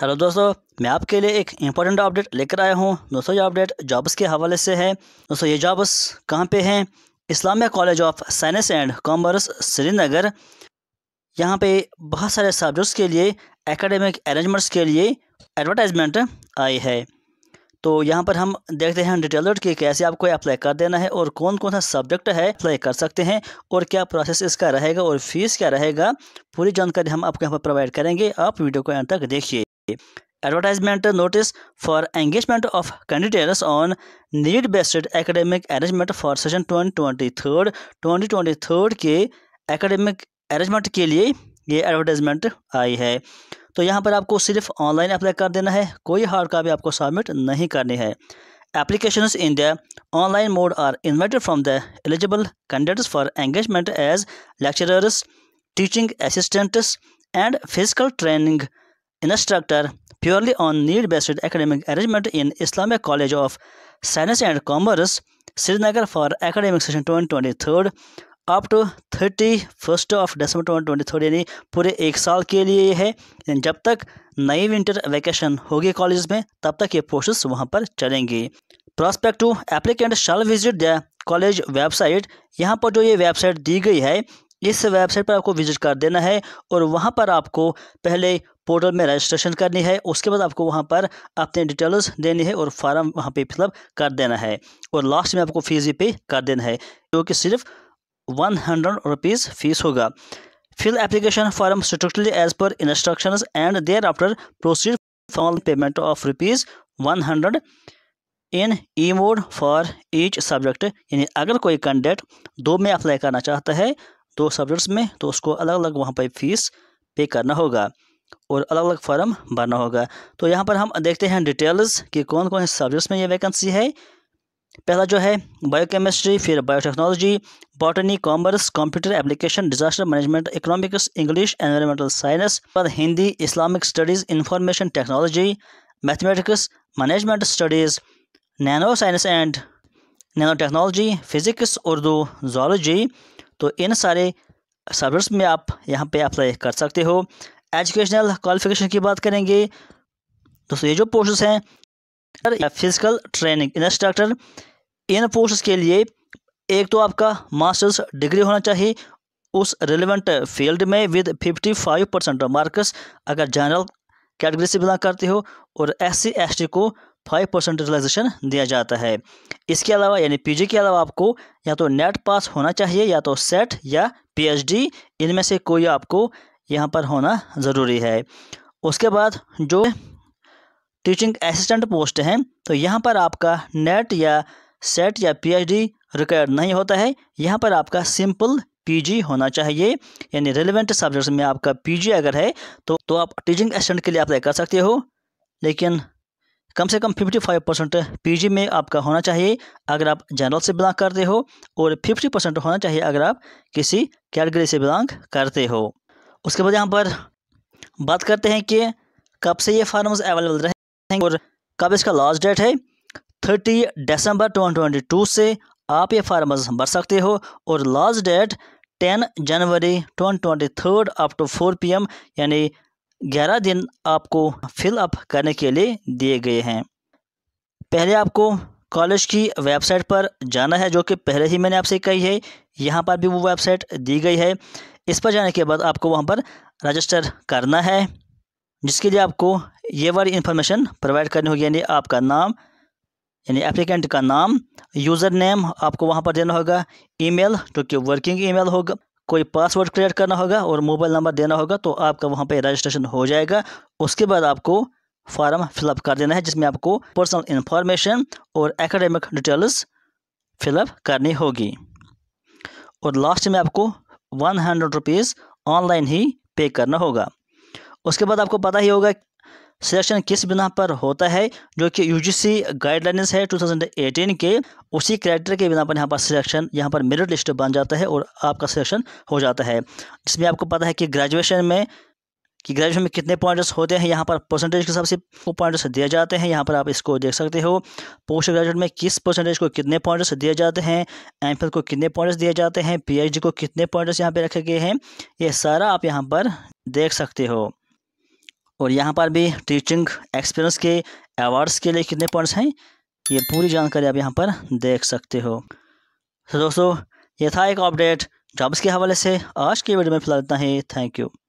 hello दोस्तों मैं आपके लिए एक इम्पॉर्टेंट अपडेट लेकर आया हूँ दोस्तों ये अपडेट जॉब्स के हवाले से है दोस्तों ये जॉब्स कहाँ पे हैं Islamia college of science and commerce Srinagar यहाँ पे बहुत सारे सब्जेक्ट्स के लिए एकेडमिक अरेंजमेंट्स के लिए एडवर्टाइजमेंट आई है तो यहाँ पर हम देखते हैं डिटेल कि कैसे आपको अप्लाई कर देना है और कौन कौन सा सब्जेक्ट है अप्लाई कर सकते हैं और क्या प्रोसेस इसका रहेगा और फीस क्या रहेगा पूरी जानकारी हम आपको यहाँ पर प्रोवाइड करेंगे आप वीडियो को अंत तक देखिए advertisement notice for engagement of candidates on need based academic arrangement for session 2023 2023 के academic arrangement के लिए ये advertisement आई है तो यहाँ पर आपको सिर्फ ऑनलाइन अप्लाई कर देना है कोई हार्ड कॉपी आपको सबमिट नहीं करनी है application in the online mode are invited from the eligible candidates for engagement as lecturers teaching assistants and physical training instructor purely on need based academic arrangement in Islamic College of Science and Commerce, Srinagar for academic session 2023 up to thirty first of December twenty twenty third यानी पूरे एक साल के लिए है जब तक नई विंटर वैकेशन होगी कॉलेज में तब तक ये कोर्सेस वहाँ पर चलेंगी prospect to applicant shall visit the college website यहाँ पर जो ये वेबसाइट दी गई है इस वेबसाइट पर आपको विजिट कर देना है और वहाँ पर आपको पहले पोर्टल में रजिस्ट्रेशन करनी है उसके बाद आपको वहाँ पर अपने डिटेल्स देनी है और फार्म वहाँ पे फिलअप कर देना है और लास्ट में आपको फीस भी पे कर देना है जो कि सिर्फ वन हंड्रेड रुपीज़ फीस होगा fill form strictly as per instruction and thereafter proceed proceed payment of rupees one hundred in e mode for each subject यानी अगर कोई कैंडिडेट दो में अप्लाई करना चाहता है दो सब्जेक्ट्स में तो उसको अलग अलग वहाँ पर फीस पे करना होगा और अलग अलग फॉर्म भरना होगा तो यहाँ पर हम देखते हैं डिटेल्स कि कौन कौन से सब्जेक्ट्स में ये वैकेंसी है पहला जो है बायोकेमिस्ट्री फिर biotechnology botany commerce computer application disaster management economics English environmental science पर Hindi Islamic studies information technology mathematics management studies nano science and nano technology physics Urdu zoology तो इन सारे सब्जेक्ट्स में आप यहाँ पर अप्लाई कर सकते हो एजुकेशनल क्वालिफिकेशन की बात करेंगे दोस्तों ये जो पोस्ट हैं फिजिकल ट्रेनिंग इंस्ट्रक्टर इन पोस्ट के लिए एक तो आपका मास्टर्स डिग्री होना चाहिए उस रिलेवेंट फील्ड में विद 55 फाइव परसेंट मार्क्स अगर जनरल कैटेगरी से बिलोंग करते हो और एस सी को 5 परसेंट रिलाइजेशन दिया जाता है इसके अलावा यानी पीजी के अलावा आपको या तो नेट पास होना चाहिए या तो सेट या पीएचडी इनमें से कोई आपको यहाँ पर होना ज़रूरी है उसके बाद जो टीचिंग असिस्टेंट पोस्ट हैं तो यहाँ पर आपका नेट या सेट या पीएचडी रिक्वायर्ड नहीं होता है यहाँ पर आपका सिंपल पीजी होना चाहिए यानी रेलिवेंट सब्जेक्ट्स में आपका पीजी अगर है तो तो आप टीचिंग असिस्टेंट के लिए अप्लाई कर सकते हो लेकिन कम से कम 55 परसेंट पी में आपका होना चाहिए अगर आप जनरल से बिलोंग करते हो और 50 परसेंट होना चाहिए अगर आप किसी कैटेगरी से बिलोंग करते हो उसके बाद यहाँ पर बात करते हैं कि कब से ये फार्म्स अवेलेबल रहेंगे और कब इसका लास्ट डेट है थर्टी दिसंबर 2022 से आप ये फार्मर्स भर सकते हो और last date 10 January twenty twenty third up to four P M यानी ग्यारह दिन आपको फिल अप करने के लिए दिए गए हैं पहले आपको कॉलेज की वेबसाइट पर जाना है जो कि पहले ही मैंने आपसे कही है यहाँ पर भी वो वेबसाइट दी गई है इस पर जाने के बाद आपको वहाँ पर रजिस्टर करना है जिसके लिए आपको ये वाली इन्फॉर्मेशन प्रोवाइड करनी होगी यानी आपका नाम यानी एप्लीकेंट का नाम यूज़र नेम आपको वहाँ पर देना होगा ईमेल जो कि वर्किंग ईमेल होगा कोई पासवर्ड क्रिएट करना होगा और मोबाइल नंबर देना होगा तो आपका वहाँ पर रजिस्ट्रेशन हो जाएगा उसके बाद आपको फॉर्म फिलअप कर देना है जिसमें आपको पर्सनल इन्फॉर्मेशन और एकेडमिक डिटेल्स फिलअप करनी होगी और लास्ट में आपको वन हंड्रेड रुपीज़ ऑनलाइन ही पे करना होगा उसके बाद आपको पता ही होगा सिलेक्शन किस बिना पर होता है जो कि यूजीसी गाइडलाइंस है 2018 के उसी कैरेक्टर के बिना पर यहाँ पर सिलेक्शन यहाँ पर मेरिट लिस्ट बन जाता है और आपका सिलेक्शन हो जाता है जिसमें आपको पता है कि ग्रेजुएशन में कि ग्रेजुएशन में कितने पॉइंट्स होते हैं यहाँ पर परसेंटेज के हिसाब से वो पॉइंट्स दिए जाते हैं यहाँ पर आप इसको देख सकते हो पोस्ट ग्रेजुएट में किस परसेंटेज को कितने पॉइंट्स दिए जाते हैं एम को कितने पॉइंट्स दिए जाते हैं पी को कितने पॉइंट्स यहाँ पर रखे गए हैं ये सारा आप यहाँ पर देख सकते हो और यहाँ पर भी टीचिंग एक्सपीरियंस के अवार्ड्स के लिए कितने पॉइंट्स हैं ये पूरी जानकारी आप यहाँ पर देख सकते हो तो दोस्तों ये था एक अपडेट जॉब्स के हवाले से आज की वीडियो में फिलहाल इतना ही थैंक यू